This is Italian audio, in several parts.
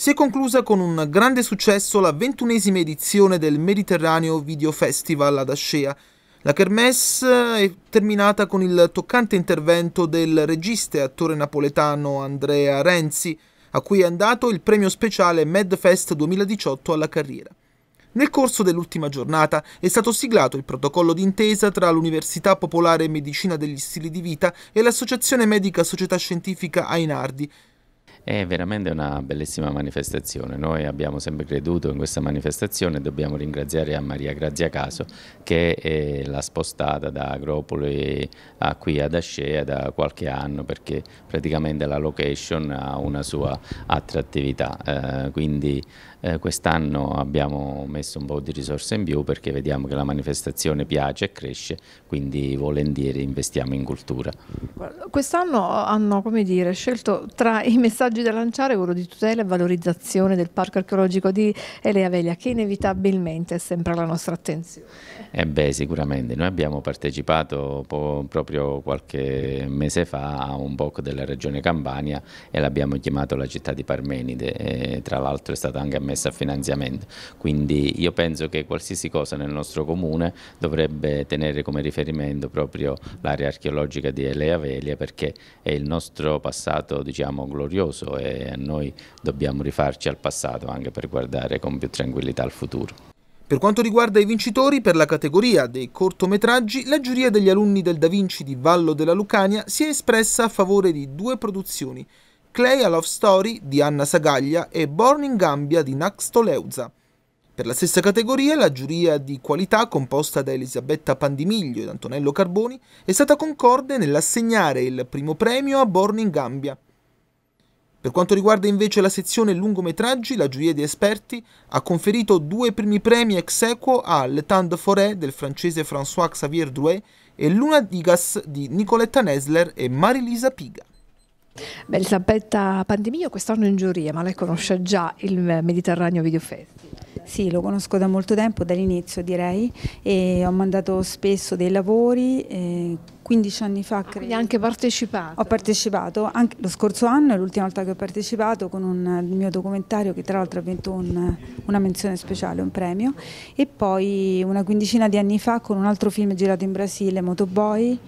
Si è conclusa con un grande successo la ventunesima edizione del Mediterraneo Video Festival ad Ascea. La kermesse è terminata con il toccante intervento del regista e attore napoletano Andrea Renzi, a cui è andato il premio speciale MedFest 2018 alla carriera. Nel corso dell'ultima giornata è stato siglato il protocollo d'intesa tra l'Università Popolare Medicina degli Stili di Vita e l'Associazione Medica Società Scientifica Ainardi, è veramente una bellissima manifestazione. Noi abbiamo sempre creduto in questa manifestazione e dobbiamo ringraziare a Maria Grazia Caso che l'ha spostata da Agropoli a qui ad Ascea da qualche anno perché praticamente la location ha una sua attrattività. Eh, quindi eh, quest'anno abbiamo messo un po' di risorse in più perché vediamo che la manifestazione piace e cresce, quindi volentieri investiamo in cultura. Quest'anno hanno dire, scelto tra i messaggi messaggi da lanciare, quello di tutela e valorizzazione del parco archeologico di Elea Velia, che inevitabilmente è sempre alla nostra attenzione. Eh beh, sicuramente. Noi abbiamo partecipato proprio qualche mese fa a un BOC della regione Campania e l'abbiamo chiamato la città di Parmenide, tra l'altro è stata anche ammessa a finanziamento. Quindi io penso che qualsiasi cosa nel nostro comune dovrebbe tenere come riferimento proprio l'area archeologica di Elea Velia perché è il nostro passato diciamo glorioso passato e noi dobbiamo rifarci al passato anche per guardare con più tranquillità al futuro. Per quanto riguarda i vincitori, per la categoria dei cortometraggi, la giuria degli alunni del Da Vinci di Vallo della Lucania si è espressa a favore di due produzioni, Clay a Love Story di Anna Sagaglia e Born in Gambia di Nax Toleuza. Per la stessa categoria, la giuria di qualità, composta da Elisabetta Pandimiglio ed Antonello Carboni, è stata concorde nell'assegnare il primo premio a Born in Gambia, per quanto riguarda invece la sezione lungometraggi, la giuria di esperti ha conferito due primi premi ex equo a Le Temps Forêt del francese François-Xavier Drouet e Luna Digas di Nicoletta Nesler e Marilisa Piga. Elisabetta Pandemio quest'anno in giuria, ma lei conosce già il Mediterraneo Video Festival. Sì, lo conosco da molto tempo, dall'inizio direi, e ho mandato spesso dei lavori. Eh, 15 anni fa. Ah, credo. Quindi anche partecipato? Ho partecipato, anche lo scorso anno è l'ultima volta che ho partecipato con un, il mio documentario che tra l'altro ha vinto un, una menzione speciale, un premio e poi una quindicina di anni fa con un altro film girato in Brasile, Motoboy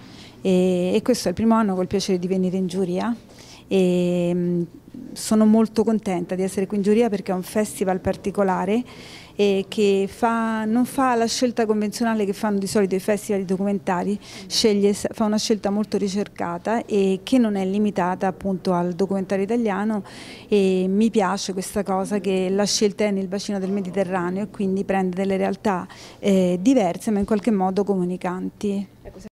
e, e questo è il primo anno col piacere di venire in giuria e mm, sono molto contenta di essere qui in giuria perché è un festival particolare e che fa, non fa la scelta convenzionale che fanno di solito i festival di documentari, sceglie, fa una scelta molto ricercata e che non è limitata appunto al documentario italiano e mi piace questa cosa che la scelta è nel bacino del Mediterraneo e quindi prende delle realtà eh, diverse ma in qualche modo comunicanti. Ecco,